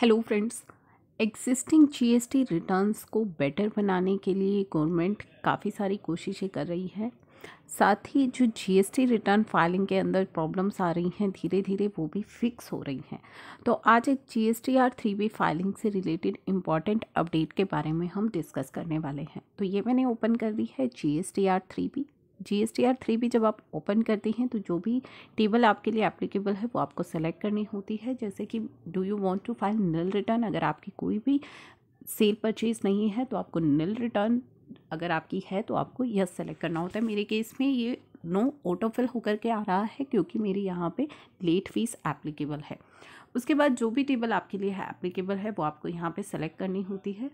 hello friends existing GST returns को better बनाने के लिए गवर्नमेंट काफ़ी सारी कोशिशें कर रही है साथ ही जो जीएसटी रिटर्न फाइलिंग के अंदर प्रॉब्लम्स आ रही हैं धीरे धीरे वो भी फिक्स हो रही हैं तो आज एक G S T R three B filing से रिलेटेड इम्पॉर्टेंट अपडेट के बारे में हम डिस्कस करने वाले हैं तो ये मैंने ओपन कर दी है G S T R three B G S T R three भी जब आप ओपन करती हैं तो जो भी टेबल आपके लिए एप्लीकेबल है वो आपको सेलेक्ट करनी होती है जैसे कि do you want to file nil return अगर आपकी कोई भी सेल परचेज नहीं है तो आपको नल रिटर्न अगर आपकी है तो आपको यस सेलेक्ट करना होता है मेरे केस में ये नो ऑटोफिल होकर के आ रहा है क्योंकि मेरी यहाँ पे लेट फीस एप्लीकेबल है उसके बाद जो भी टेबल आपके लिए है एप्लीकेबल है वो आपको यहाँ पे सेलेक्ट करनी होती है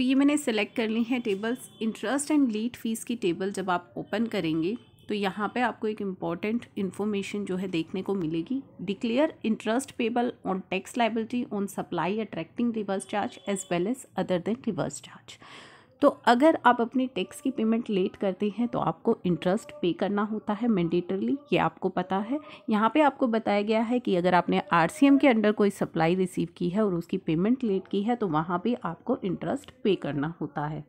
तो ये मैंने सेलेक्ट कर ली है tables interest and late fees की टेबल जब आप ओपन करेंगे तो यहाँ पे आपको एक इम्पॉर्टेंट इन्फॉर्मेशन जो है देखने को मिलेगी declare interest payable on tax liability on supply attracting reverse charge as well as other than reverse charge तो अगर आप अपनी टैक्स की पेमेंट लेट करते हैं तो आपको इंटरेस्ट पे करना होता है मैंडेटरली ये आपको पता है यहाँ पे आपको बताया गया है कि अगर आपने आर के अंडर कोई सप्लाई रिसीव की है और उसकी पेमेंट लेट की है तो वहाँ पे आपको इंटरेस्ट पे करना होता है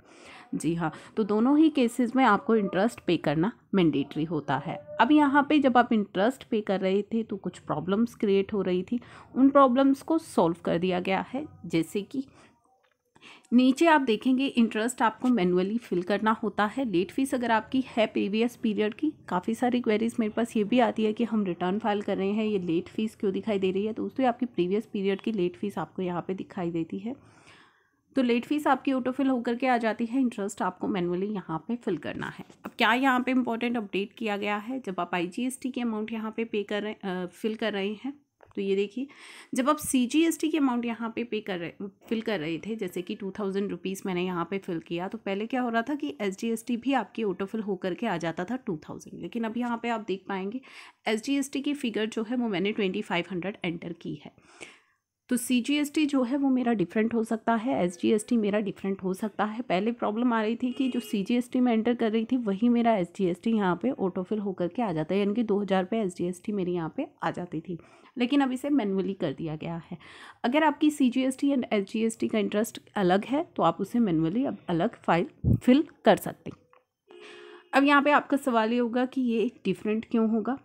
जी हाँ तो दोनों ही केसेस में आपको इंटरेस्ट पे करना मैंडेटरी होता है अब यहाँ पे जब आप इंटरेस्ट पे कर रहे थे तो कुछ प्रॉब्लम्स क्रिएट हो रही थी उन प्रॉब्लम्स को सॉल्व कर दिया गया है जैसे कि नीचे आप देखेंगे इंटरेस्ट आपको मैनुअली फिल करना होता है लेट फीस अगर आपकी है प्रीवियस पीरियड की काफ़ी सारी क्वेरीज मेरे पास ये भी आती है कि हम रिटर्न फाइल कर रहे हैं ये लेट फीस क्यों दिखाई दे रही है तो दोस्तों आपकी प्रीवियस पीरियड की लेट फीस आपको यहाँ पर दिखाई देती है तो लेट फीस आपकी ऑटोफिल होकर के आ जाती है इंटरेस्ट आपको मैनुअली यहाँ पे फिल करना है अब क्या यहाँ पे इंपॉर्टेंट अपडेट किया गया है जब आप आईजीएसटी के अमाउंट यहाँ पे पे कर रहे फिल कर रहे हैं तो ये देखिए जब आप सी जी एस टी की अमाउंट यहाँ पे पे कर रहे फिल कर रहे थे जैसे कि टू थाउजेंड रुपीज़ मैंने यहाँ पे फिल किया तो पहले क्या हो रहा था कि एस जी एस टी भी आपकी ऑटो फिल होकर के आ जाता था टू थाउजेंड लेकिन अब यहाँ पर आप देख पाएंगे एस जी एस टी की फ़िगर जो है वो मैंने ट्वेंटी फाइव हंड्रेड एंटर की है तो सी जी एस टी जो है वो मेरा डिफरेंट हो सकता है एस जी एस टी मेरा डिफरेंट हो सकता है पहले प्रॉब्लम आ रही थी कि जो सी जी एस टी में एंटर कर रही थी वही मेरा एस जी एस टी यहाँ पर ऑटोफिल होकर के आ जाता है यानी कि दो हज़ार रुपये एस जी एस टी मेरी यहाँ पे आ जाती थी लेकिन अब इसे मैनुअली कर दिया गया है अगर आपकी C G S T and S G S T का इंटरेस्ट अलग है तो आप उसे मैनुअली अब अलग फाइल फिल कर सकते हैं अब यहाँ पे आपका सवाल ये होगा कि ये डिफरेंट क्यों होगा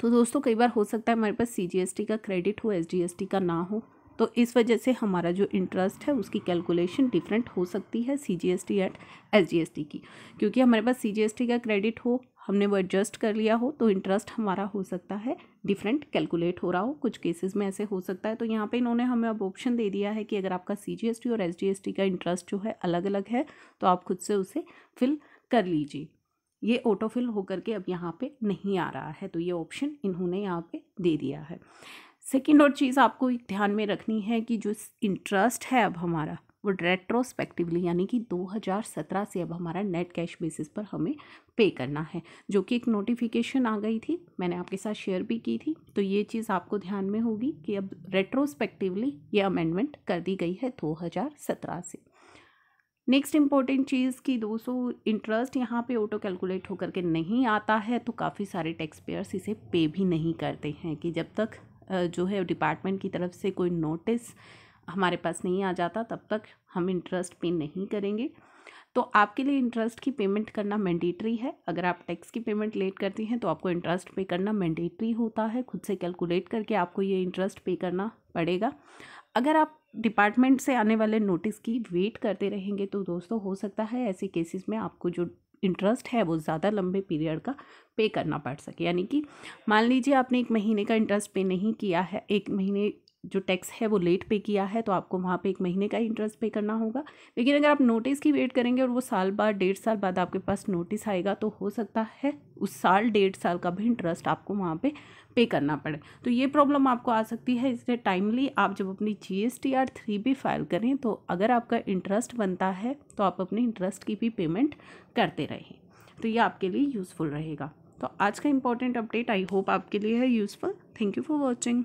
तो दोस्तों कई बार हो सकता है हमारे पास सी जी एस टी का क्रेडिट हो एस जी एस टी का ना हो तो इस वजह से हमारा जो इंटरेस्ट है उसकी कैलकुलेशन डिफरेंट हो सकती है C G S T at S G S T की क्योंकि हमारे पास सी जी एस टी का क्रेडिट हो हमने वो एडजस्ट कर लिया हो तो इंटरेस्ट हमारा हो सकता है डिफरेंट कैलकुलेट हो रहा हो कुछ केसेस में ऐसे हो सकता है तो यहाँ पे इन्होंने हमें अब ऑप्शन दे दिया है कि अगर आपका सी जी एस टी और एस जी एस टी का इंटरेस्ट जो है अलग अलग है तो आप खुद से उसे फिल कर लीजिए ये ऑटोफिल होकर के अब यहाँ पे नहीं आ रहा है तो ये ऑप्शन इन्होंने यहाँ पे दे दिया है सेकेंड और चीज़ आपको एक ध्यान में रखनी है कि जो इंटरेस्ट है अब हमारा वो रेट्रोस्पेक्टिवली यानी कि 2017 से अब हमारा नेट कैश बेसिस पर हमें पे करना है जो कि एक नोटिफिकेशन आ गई थी मैंने आपके साथ शेयर भी की थी तो ये चीज़ आपको ध्यान में होगी कि अब रेट्रोस्पेक्टिवली ये अमेंडमेंट कर दी गई है 2017 से नेक्स्ट इम्पॉर्टेंट चीज़ कि दोस्तों इंटरेस्ट यहाँ पे ऑटो कैलकुलेट होकर के नहीं आता है तो काफ़ी सारे टैक्स पेयर्स इसे पे भी नहीं करते हैं कि जब तक जो है डिपार्टमेंट की तरफ से कोई नोटिस हमारे पास नहीं आ जाता तब तक हम इंटरेस्ट पे नहीं करेंगे तो आपके लिए इंटरेस्ट की पेमेंट करना मैंडेटरी है अगर आप टैक्स की पेमेंट लेट करती हैं तो आपको इंटरेस्ट पे करना मैंडेटरी होता है खुद से कैलकुलेट करके आपको ये इंटरेस्ट पे करना पड़ेगा अगर आप डिपार्टमेंट से आने वाले नोटिस की वेट करते रहेंगे तो दोस्तों हो सकता है ऐसे केसेस में आपको जो इंटरेस्ट है वो ज़्यादा लंबे पीरियड का पे करना पड़ सके यानी कि मान लीजिए आपने एक महीने का इंटरेस्ट पे नहीं किया है एक महीने जो टैक्स है वो लेट पे किया है तो आपको वहाँ पे एक महीने का इंटरेस्ट पे करना होगा लेकिन अगर आप नोटिस की वेट करेंगे और वो साल बाद डेढ़ साल बाद आपके पास नोटिस आएगा तो हो सकता है उस साल डेढ़ साल का भी इंटरेस्ट आपको वहाँ पे पे करना पड़े तो ये प्रॉब्लम आपको आ सकती है इसलिए टाइमली आप जब अपनी G S T R three B file करें तो अगर आपका इंटरेस्ट बनता है तो आप अपने इंटरेस्ट की भी पेमेंट करते रहें तो ये आपके लिए यूज़फुल रहेगा तो आज का इंपॉर्टेंट अपडेट आई होप आपके लिए है useful thank you for watching